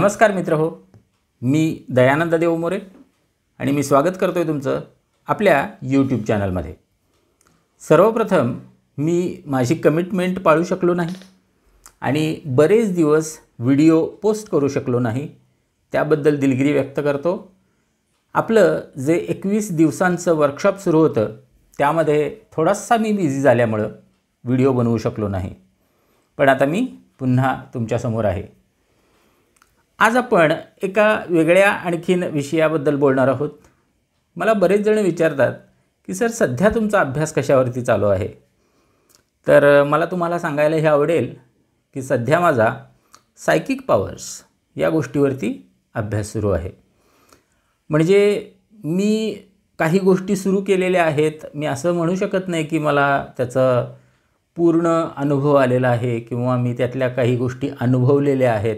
नमस्कार मित्र हो मी दयानंद देव मोरे आणि मी स्वागत करतो आहे तुमचं आपल्या यूट्यूब चॅनलमध्ये सर्वप्रथम मी माझी कमिटमेंट पाळू शकलो नाही आणि बरेच दिवस व्हिडिओ पोस्ट करू शकलो नाही त्याबद्दल दिलगिरी व्यक्त करतो आपलं जे एकवीस दिवसांचं वर्कशॉप सुरू होतं त्यामध्ये थोडासा मी बिझी झाल्यामुळं व्हिडिओ बनवू शकलो नाही पण आता मी पुन्हा तुमच्यासमोर आहे आज आपण एका वेगळ्या आणखीन विषयाबद्दल बोलणार आहोत मला बरेच जण विचारतात की सर सध्या तुमचा अभ्यास कशावरती चालू आहे तर मला तुम्हाला सांगायला हे आवडेल की सध्या माझा सायकिक पॉवर्स या गोष्टीवरती अभ्यास सुरू आहे म्हणजे मी काही गोष्टी सुरू केलेल्या आहेत मी असं म्हणू शकत नाही की मला त्याचं पूर्ण अनुभव आलेला आहे किंवा मी त्यातल्या काही गोष्टी अनुभवलेल्या आहेत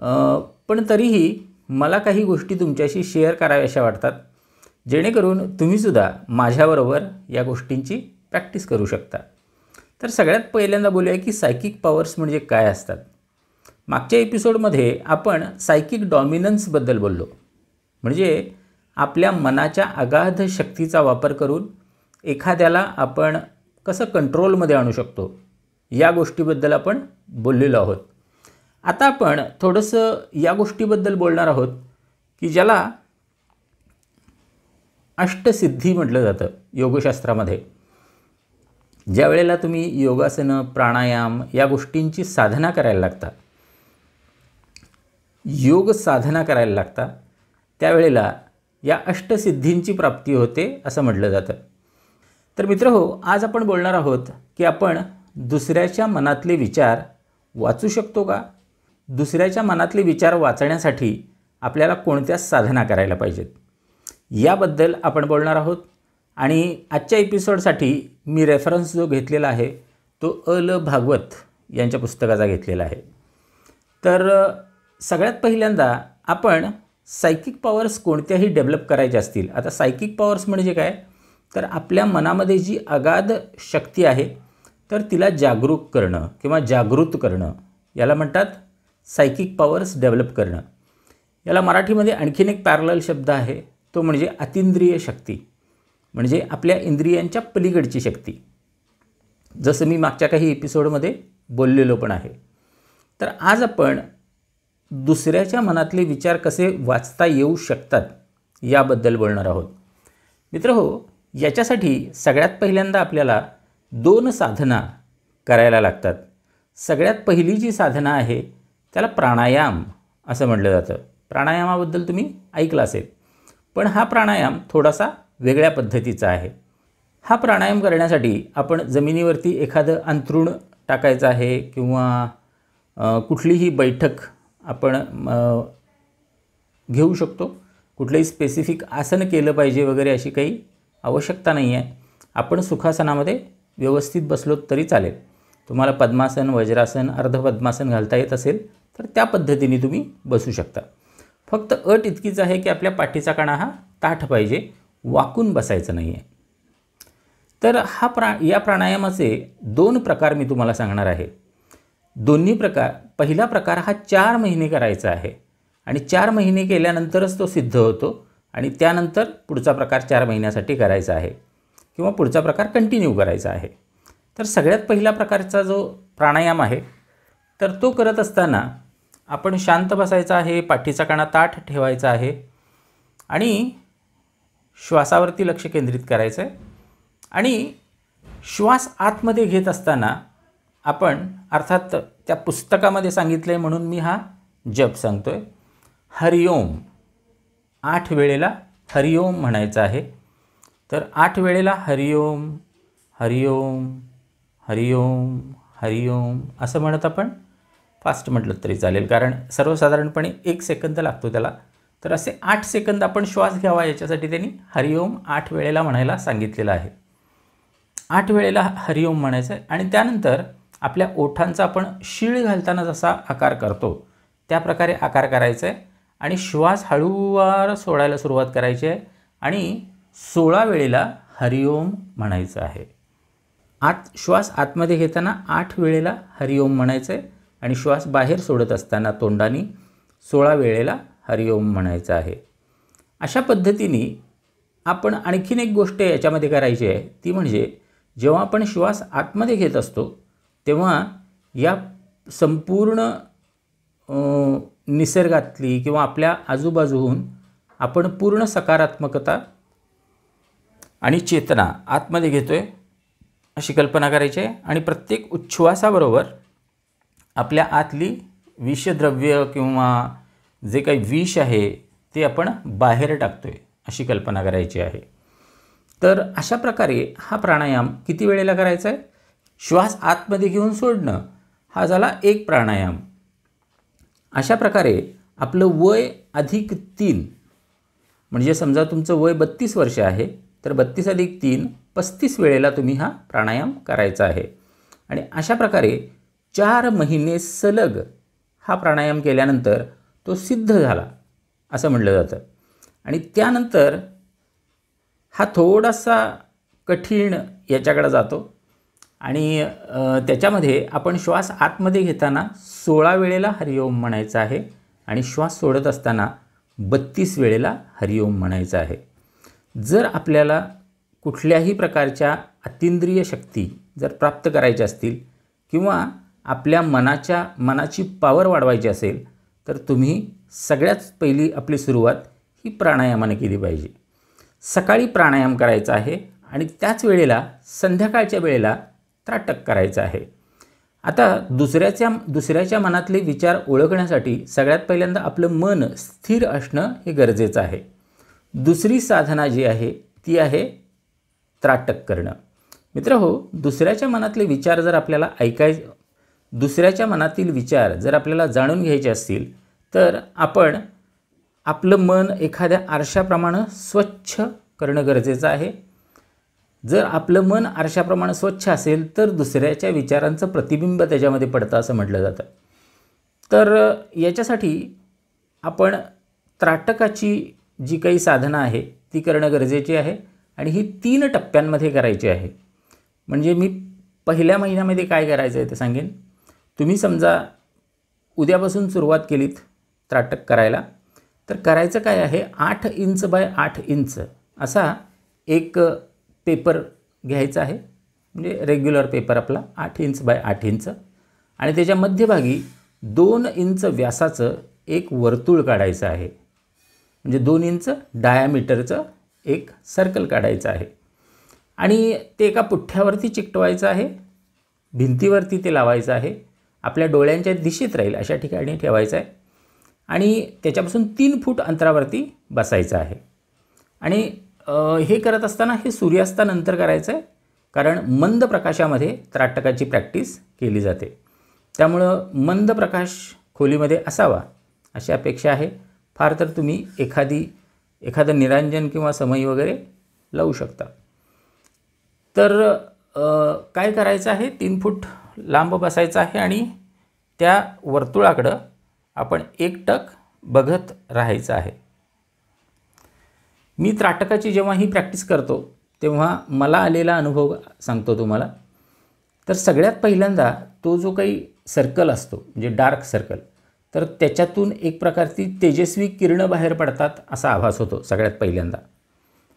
पण तरीही मला काही गोष्टी तुमच्याशी शेअर कराव्याशा वाटतात जेणेकरून तुम्हीसुद्धा माझ्याबरोबर या गोष्टींची प्रॅक्टिस करू शकता तर सगळ्यात पहिल्यांदा बोलूया की सायकिक पॉवर्स म्हणजे काय असतात मागच्या एपिसोडमध्ये आपण सायकिक डॉमिनन्सबद्दल बोललो म्हणजे आपल्या मनाच्या अगाध शक्तीचा वापर करून एखाद्याला आपण कसं कंट्रोलमध्ये आणू शकतो या गोष्टीबद्दल आपण बोललेलो आहोत आता आपण थोडंसं या गोष्टीबद्दल बोलणार आहोत की ज्याला अष्टसिद्धी म्हटलं जातं योगशास्त्रामध्ये ज्या वेळेला तुम्ही योगासनं प्राणायाम या गोष्टींची साधना करायला लागता योग साधना करायला लागता त्यावेळेला या अष्टसिद्धींची प्राप्ती होते असं म्हटलं जातं तर मित्र हो आज आपण बोलणार आहोत की आपण दुसऱ्याच्या मनातले विचार वाचू शकतो का दुसऱ्याच्या मनातले विचार वाचण्यासाठी आपल्याला कोणत्या साधना करायला पाहिजेत याबद्दल आपण बोलणार आहोत आणि आजच्या एपिसोडसाठी मी रेफरन्स जो घेतलेला आहे तो अल भागवत यांच्या पुस्तकाचा घेतलेला आहे तर सगळ्यात पहिल्यांदा आपण सायकिक पॉवर्स कोणत्याही डेव्हलप करायच्या असतील आता सायकिक पॉवर्स म्हणजे काय तर आपल्या मनामध्ये जी अगाध शक्ती आहे तर तिला जागरूक करणं किंवा जागृत करणं याला म्हणतात सायकिक पॉवर्स डेव्हलप करणं याला मराठीमध्ये आणखीन एक पॅरलल शब्द आहे तो म्हणजे अतिंद्रिय शक्ती म्हणजे आपल्या इंद्रियांच्या पलीकडची शक्ती जसं मी मागच्या काही एपिसोडमध्ये बोललेलो पण आहे तर आज आपण दुसऱ्याच्या मनातले विचार कसे वाचता येऊ शकतात याबद्दल बोलणार आहोत मित्र हो याच्यासाठी सगळ्यात पहिल्यांदा आपल्याला दोन साधना करायला लागतात सगळ्यात पहिली जी साधना आहे त्याला प्राणायाम असं म्हटलं जातं प्राणायामाबद्दल तुम्ही ऐकलं असेल पण हा प्राणायाम थोडासा वेगळ्या पद्धतीचा आहे हा प्राणायाम करण्यासाठी आपण जमिनीवरती एखादं अंथरुण टाकायचं आहे किंवा कुठलीही बैठक आपण घेऊ शकतो कुठलंही स्पेसिफिक आसन केलं पाहिजे वगैरे अशी काही आवश्यकता नाही आहे आपण सुखासनामध्ये व्यवस्थित बसलो तरी चालेल तुम्हाला पद्मासन वज्रासन अर्धपद्मासन घालता येत असेल तर त्या पद्धतीने तुम्ही बसू शकता फक्त अट इतकीच आहे की आपल्या पाठीचा कणा हा ताठ पाहिजे वाकून बसायचं नाही आहे तर हा प्रा या प्राणायामाचे दोन प्रकार मी तुम्हाला सांगणार आहे दोन्ही प्रकार पहिला प्रकार हा चार महिने करायचा आहे आणि चार महिने केल्यानंतरच तो सिद्ध होतो आणि त्यानंतर पुढचा प्रकार चार महिन्यासाठी करायचा आहे किंवा पुढचा प्रकार कंटिन्यू करायचा आहे तर सगळ्यात पहिला प्रकारचा जो प्राणायाम आहे तर तो करत असताना आपण शांत बसायचं आहे पाठीचा कणा ताठ ठेवायचा आहे आणि श्वासावरती लक्ष केंद्रित करायचं आहे आणि श्वास आतमध्ये घेत असताना आपण अर्थात त्या पुस्तकामध्ये सांगितलं आहे म्हणून मी हा जप सांगतो आहे हरिओम आठ वेळेला हरिओम म्हणायचं आहे तर आठ वेळेला हरिओम हरिओम हरिओम हरिओम असं म्हणत आपण फास्ट म्हटलं तरी चालेल कारण सर्वसाधारणपणे एक सेकंद लागतो त्याला तर असे आठ सेकंद आपण श्वास घ्यावा याच्यासाठी त्यांनी हरिओम आठ वेळेला म्हणायला सांगितलेलं आहे आठ वेळेला हरिओम म्हणायचं आहे आणि त्यानंतर आपल्या ओठांचा आपण शीळ घालताना जसा आकार करतो त्या प्रकारे आकार करायचा आहे आणि श्वास हळूवार सोडायला सुरुवात करायची आहे आणि सोळा वेळेला हरिओम म्हणायचं आहे आत श्वास आतमध्ये घेताना आठ वेळेला हरिओम म्हणायचं आहे आणि श्वास बाहेर सोडत असताना तोंडाने सोळा वेळेला हरिओम म्हणायचं आहे अशा पद्धतीने आपण आणखीन एक गोष्ट याच्यामध्ये करायची आहे ती म्हणजे जेव्हा आपण श्वास आतमध्ये घेत असतो तेव्हा या संपूर्ण निसर्गातली किंवा आपल्या आजूबाजूहून आपण पूर्ण सकारात्मकता आणि चेतना आतमध्ये घेतो आहे अशी कल्पना करायची आहे आणि प्रत्येक उच्छ्वासाबरोबर आपल्या आतली विषद्रव्य किंवा जे काही विष आहे ते आपण बाहेर टाकतो आहे अशी कल्पना करायची आहे तर अशा प्रकारे हा प्राणायाम किती वेळेला करायचा आहे श्वास आतमध्ये घेऊन सोडणं हा झाला एक प्राणायाम अशा प्रकारे आपलं वय अधिक तीन म्हणजे समजा तुमचं वय बत्तीस वर्ष आहे तर बत्तीस अधिक तीन पस्तीस वेळेला तुम्ही हा प्राणायाम करायचा आहे आणि अशा प्रकारे चार महिने सलग हा प्राणायाम केल्यानंतर तो सिद्ध झाला असं म्हटलं जातं आणि त्यानंतर हा थोडासा कठीण याच्याकडे जातो आणि त्याच्यामध्ये आपण श्वास आतमध्ये घेताना सोळा वेळेला हरिओम म्हणायचा आहे आणि श्वास सोडत असताना बत्तीस वेळेला हरिओम म्हणायचा आहे जर आपल्याला कुठल्याही प्रकारच्या अतिंद्रिय शक्ती जर प्राप्त करायच्या असतील किंवा आपल्या मनाच्या मनाची पावर वाढवायची असेल तर तुम्ही सगळ्यात पहिली आपली सुरुवात ही प्राणायामाने केली पाहिजे सकाळी प्राणायाम करायचा आहे आणि त्याच वेळेला संध्याकाळच्या वेळेला त्राटक करायचं आहे आता दुसऱ्याच्या दुसऱ्याच्या मनातले विचार ओळखण्यासाठी सगळ्यात पहिल्यांदा आपलं मन स्थिर असणं हे गरजेचं आहे दुसरी साधना जी आहे ती आहे त्राटक करणं मित्र हो दुसऱ्याच्या मनातले विचार जर आपल्याला ऐकाय दुसऱ्याच्या मनातील विचार जर आपल्याला जाणून घ्यायचे असतील तर आपण आपलं मन एखाद्या आरशाप्रमाणे स्वच्छ करणं गरजेचं आहे जर आपलं मन आरशाप्रमाणे स्वच्छ असेल तर दुसऱ्याच्या विचारांचं प्रतिबिंब त्याच्यामध्ये पडतं असं म्हटलं जातं तर याच्यासाठी आपण त्राटकाची जी काही साधना आहे ती करणं गरजेची आहे आणि ही तीन टप्प्यांमध्ये करायची आहे म्हणजे मी पहिल्या महिन्यामध्ये काय करायचं आहे ते सांगेन तुम्ही समजा उद्यापासून सुरुवात केलीत त्राटक करायला तर करायचं काय आहे आठ इंच बाय आठ इंच असा एक पेपर घ्यायचा आहे म्हणजे रेग्युलर पेपर आपला आठ इंच बाय आठ इंच आणि त्याच्या मध्यभागी दोन इंच व्यासाचं एक वर्तुळ काढायचं आहे म्हणजे दोन इंच डायामीटरचं एक सर्कल काढायचं आहे आणि ते एका पुठ्ठ्यावरती चिकटवायचं आहे भिंतीवरती ते लावायचं आहे आपल्या डोळ्यांच्या दिशेत राहील अशा ठिकाणी ठेवायचं आहे आणि त्याच्यापासून तीन फूट अंतरावरती बसायचं आहे आणि हे करत असताना हे सूर्यास्तानंतर करायचं आहे कारण मंद प्रकाशामध्ये त्राटकाची प्रॅक्टिस केली जाते त्यामुळं मंद प्रकाश खोलीमध्ये असावा अशी अपेक्षा आहे फार तर तुम्ही एखादी एखादं निरांजन किंवा समयी वगैरे लावू शकता तर काय करायचं आहे तीन फूट लांब बसायचं आहे आणि त्या वर्तुळाकडं आपण एकटक बघत राहायचं आहे मी त्राटकाची जेव्हा ही प्रॅक्टिस करतो तेव्हा मला आलेला अनुभव सांगतो तुम्हाला तर सगळ्यात पहिल्यांदा तो जो काही सर्कल असतो म्हणजे डार्क सर्कल तर त्याच्यातून एक प्रकारची तेजस्वी किरणं बाहेर पडतात असा आभास होतो सगळ्यात पहिल्यांदा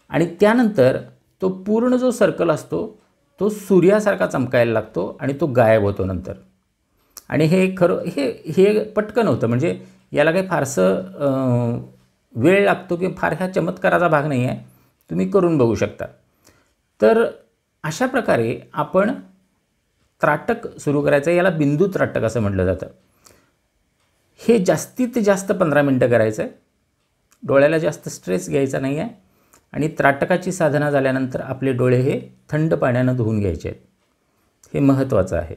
आणि त्यानंतर तो पूर्ण जो सर्कल असतो तो सूर्यासारखा चमकायला लागतो आणि तो गायब होतो नंतर आणि हे खरं हे हे पटकन होतं म्हणजे याला काही फारसं वेळ लागतो की फार ह्या चमत्काराचा भाग नाही आहे तुम्ही करून बघू शकता तर अशा प्रकारे आपण त्राटक सुरू करायचं याला बिंदू त्राटक असं म्हटलं जातं हे जास्तीत जास्त पंधरा मिनटं करायचं आहे डोळ्याला जास्त स्ट्रेस घ्यायचा नाही आहे आणि त्राटकाची साधना झाल्यानंतर आपले डोळे हे थंड पाण्यानं धुवून घ्यायचे आहेत हे महत्त्वाचं आहे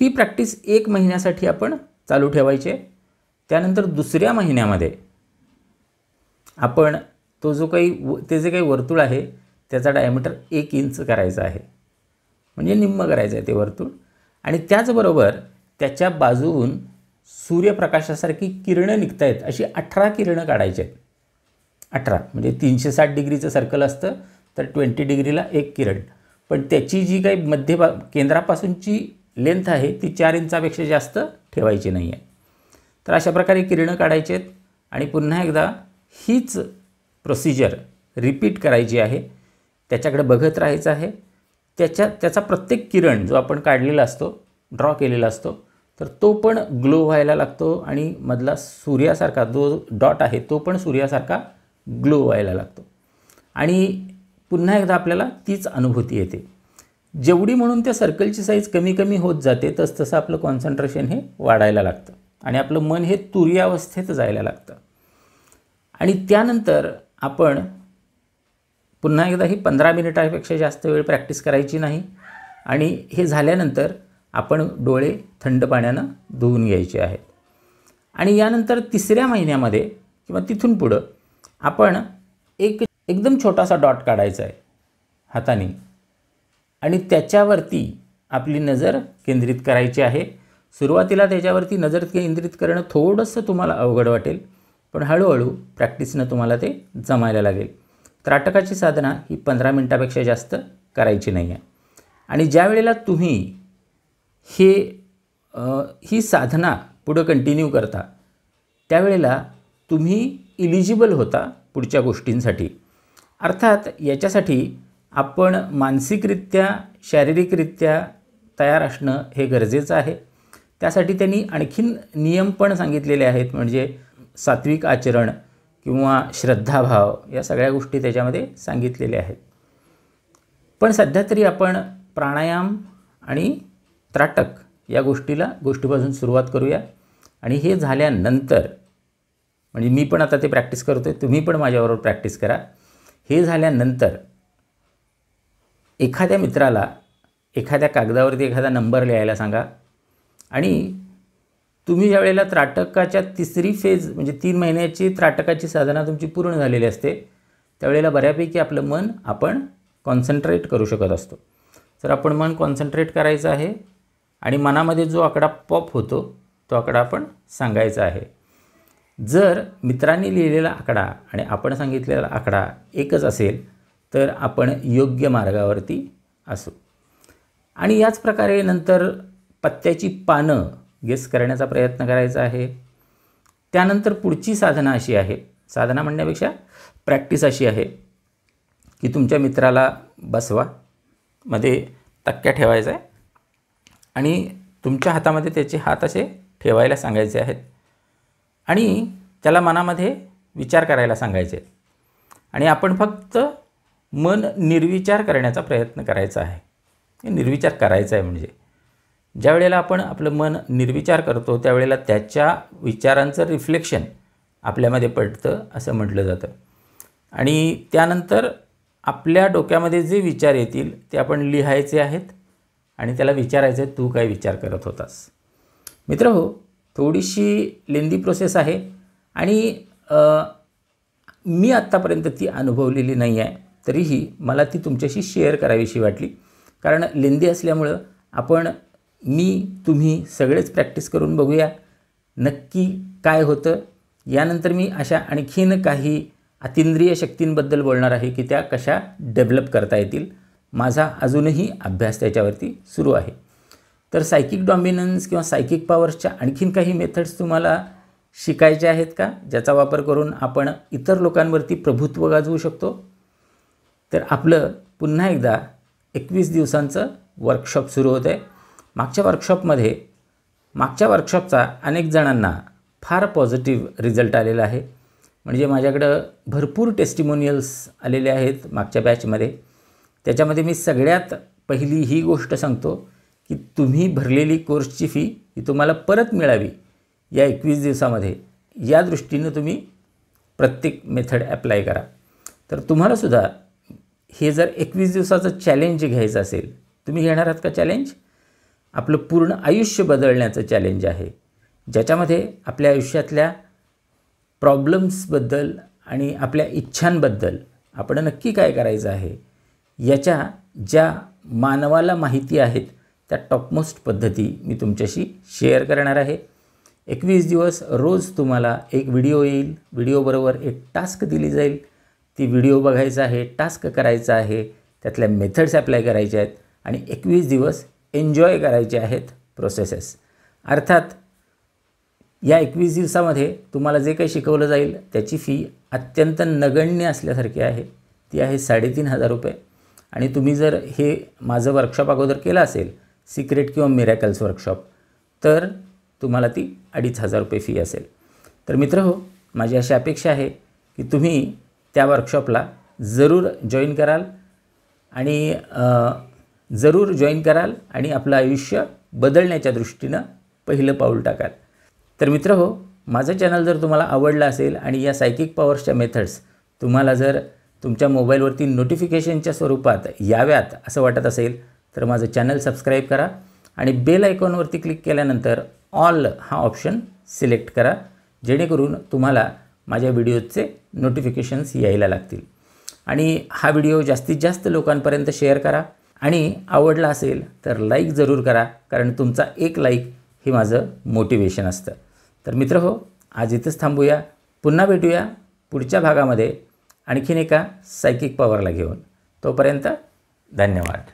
ही प्रॅक्टिस एक महिन्यासाठी आपण चालू ठेवायचे त्यानंतर दुसऱ्या महिन्यामध्ये आपण तो जो काही व ते जे काही वर्तुळ आहे त्याचा डायमीटर एक इंच करायचा आहे म्हणजे निम्म करायचं आहे ते वर्तुळ आणि त्याचबरोबर त्याच्या बाजूहून सूर्यप्रकाशासारखी किरणं निघत आहेत अशी अठरा किरणं काढायची आहेत अठरा म्हणजे तीनशे साठ डिग्रीचं सर्कल असतं तर ट्वेंटी डिग्रीला एक किरण पण त्याची जी काही मध्यभा केंद्रापासूनची लेंथ आहे ती चार इंचापेक्षा जास्त ठेवायची नाही आहे तर अशा प्रकारे किरणं काढायचे आहेत आणि पुन्हा एकदा हीच प्रोसिजर रिपीट करायची आहे त्याच्याकडे बघत राहायचं आहे त्याच्या त्याचा प्रत्येक किरण जो आपण काढलेला असतो ड्रॉ केलेला असतो तर तो पण ग्लो व्हायला लागतो आणि मधला सूर्यासारखा जो डॉट आहे तो पण सूर्यासारखा ग्लो व्हायला लागतो आणि पुन्हा एकदा आपल्याला तीच अनुभूती येते जेवढी म्हणून त्या सर्कलची साईज कमी कमी होत जाते तस तसं आपलं कॉन्सन्ट्रेशन हे वाढायला लागतं आणि आपलं मन हे तुर्यावस्थेत जायला लागतं आणि त्यानंतर आपण पुन्हा एकदा ही पंधरा मिनिटापेक्षा जास्त वेळ प्रॅक्टिस करायची नाही आणि हे झाल्यानंतर आपण डोळे थंड पाण्यानं धुवून घ्यायचे आहेत आणि यानंतर तिसऱ्या महिन्यामध्ये किंवा तिथून पुढं आपण एक एकदम छोटासा डॉट काढायचा आहे हाताने आणि त्याच्यावरती आपली नजर केंद्रित करायची आहे सुरुवातीला त्याच्यावरती नजर केंद्रित करणं थोडंसं तुम्हाला अवघड वाटेल पण हळूहळू प्रॅक्टिसनं तुम्हाला ते जमायला लागेल त्राटकाची साधना ही पंधरा मिनटापेक्षा जास्त करायची नाही आहे आणि ज्या वेळेला तुम्ही हे ही साधना पुढं कंटिन्यू करता त्यावेळेला तुम्ही इलिजिबल होता पुढच्या गोष्टींसाठी अर्थात याच्यासाठी आपण मानसिकरित्या शारीरिकरित्या तयार असणं हे गरजेचं आहे त्यासाठी त्यांनी आणखीन नियम पण सांगितलेले आहेत म्हणजे सात्विक आचरण किंवा श्रद्धाभाव या सगळ्या गोष्टी त्याच्यामध्ये सांगितलेल्या आहेत पण सध्या तरी आपण प्राणायाम आणि त्राटक या गोष्टीला गोष्टीपासून सुरुवात करूया आणि हे झाल्यानंतर म्हणजे मी पण आता ते प्रॅक्टिस करतो आहे तुम्ही पण माझ्याबरोबर प्रॅक्टिस करा हे झाल्यानंतर एखाद्या मित्राला एखाद्या कागदावरती एखादा नंबर लिहायला सांगा आणि तुम्ही ज्या वेळेला त्राटकाच्या तिसरी फेज म्हणजे तीन महिन्याची त्राटकाची साधना तुमची पूर्ण झालेली असते त्यावेळेला बऱ्यापैकी आपलं मन आपण कॉन्सन्ट्रेट करू शकत असतो तर आपण मन कॉन्सन्ट्रेट करायचं आहे आणि मनामध्ये जो आकडा पॉप होतो तो आकडा आपण सांगायचा आहे जर मित्रांनी लिहिलेला आकडा आणि आपण सांगितलेला आकडा एकच असेल तर आपण योग्य मार्गावरती असू आणि याच प्रकारे नंतर पत्त्याची पानं गेस करण्याचा प्रयत्न करायचा आहे त्यानंतर पुढची साधना अशी आहे साधना म्हणण्यापेक्षा प्रॅक्टिस अशी आहे की तुमच्या मित्राला बसवा मध्ये तक्क्या ठेवायचा आहे आणि तुमच्या हातामध्ये त्याचे हात असे ठेवायला सांगायचे आहेत आणि त्याला मनामध्ये विचार करायला सांगायचे आहेत आणि आपण फक्त मन निर्विचार करण्याचा प्रयत्न करायचा आहे निर्विचार करायचा आहे म्हणजे ज्या वेळेला आपण आपलं मन निर्विचार करतो त्यावेळेला त्याच्या विचारांचं रिफ्लेक्शन आपल्यामध्ये पडतं असं म्हटलं जातं आणि त्यानंतर आपल्या डोक्यामध्ये जे विचार येतील ते आपण लिहायचे आहेत आणि त्याला विचारायचं आहे तू काय विचार करत होतास मित्र हो थोडीशी लेंदी प्रोसेस आहे आणि मी आत्तापर्यंत ती अनुभवलेली नाही आहे तरीही मला ती तुमच्याशी शेअर करावीशी वाटली कारण लेंदी असल्यामुळं आपण मी तुम्ही सगळेच प्रॅक्टिस करून बघूया नक्की काय होतं यानंतर मी अशा आणखीन काही अतिंद्रिय शक्तींबद्दल बोलणार आहे की त्या कशा डेव्हलप करता येतील माझा अजूनही अभ्यास त्याच्यावरती सुरू आहे तर सायकिक डॉमिनन्स किंवा सायकिक पॉवर्सच्या आणखीन काही मेथड्स तुम्हाला शिकायच्या आहेत का ज्याचा वापर करून आपण इतर लोकांवरती प्रभुत्व गाजवू शकतो तर आपलं पुन्हा एकदा एकवीस दिवसांचं वर्कशॉप सुरू होतं आहे मागच्या वर्कशॉपमध्ये मागच्या वर्कशॉपचा अनेक जणांना फार पॉझिटिव्ह रिझल्ट आलेला आहे म्हणजे माझ्याकडं भरपूर टेस्टिमोनियल्स आलेले आहेत मागच्या बॅचमध्ये त्याच्यामध्ये मी सगळ्यात पहिली ही गोष्ट सांगतो की तुम्ही भरलेली कोर्सची फी ही तुम्हाला परत मिळावी या एकवीस दिवसामध्ये या दृष्टीनं तुम्ही प्रत्येक मेथड ॲप्लाय करा तर तुम्हालासुद्धा हे जर एकवीस दिवसाचं चॅलेंज घ्यायचं असेल तुम्ही घेणार आहात का चॅलेंज आपलं पूर्ण आयुष्य बदलण्याचं चॅलेंज आहे ज्याच्यामध्ये आपल्या आयुष्यातल्या प्रॉब्लेम्सबद्दल आणि आपल्या इच्छांबद्दल आपण नक्की काय करायचं आहे याच्या ज्या मानवाला माहिती आहेत त्या टॉपमोस्ट पद्धती मी तुमच्याशी शेअर करणार आहे एकवीस दिवस रोज तुम्हाला एक व्हिडिओ येईल व्हिडिओबरोबर एक टास्क दिली जाईल ती व्हिडिओ बघायचा आहे टास्क करायचा आहे त्यातल्या मेथड्स अप्लाय करायचे आहेत आणि एकवीस दिवस एन्जॉय करायचे आहेत प्रोसेसेस अर्थात या एकवीस दिवसामध्ये तुम्हाला जे काही शिकवलं जाईल त्याची फी अत्यंत नगण्य असल्यासारखी आहे ती आहे साडेतीन हजार रुपये आणि तुम्ही जर हे माझं वर्कशॉप अगोदर केलं असेल सिक्रेट किंवा मिरॅकल्स वर्कशॉप तर तुम्हाला ती अडीच हजार रुपये फी असेल तर मित्र हो माझी अशी अपेक्षा आहे की तुम्ही त्या वर्कशॉपला जरूर जॉईन कराल आणि जरूर जॉईन कराल आणि आपलं आयुष्य बदलण्याच्या दृष्टीनं पहिलं पाऊल टाकाल तर मित्र हो माझं चॅनल जर तुम्हाला आवडलं असेल आणि या सायकिक पॉवर्सच्या मेथड्स तुम्हाला जर तुमच्या मोबाईलवरती नोटिफिकेशनच्या स्वरूपात याव्यात असं वाटत असेल तर माझं चॅनल सबस्क्राईब करा आणि बेल आयकॉनवरती क्लिक केल्यानंतर ऑल हा ऑप्शन सिलेक्ट करा जेणेकरून तुम्हाला माझ्या व्हिडिओजचे नोटिफिकेशन्स यायला लागतील आणि हा व्हिडिओ जास्तीत जास्त लोकांपर्यंत शेअर करा आणि आवडला असेल तर लाईक जरूर करा कारण तुमचा एक लाईक हे माझं मोटिवेशन असतं तर मित्र हो आज इथंच थांबूया पुन्हा भेटूया पुढच्या भागामध्ये आणखीन एका सायकिक पॉवरला घेऊन तोपर्यंत धन्यवाद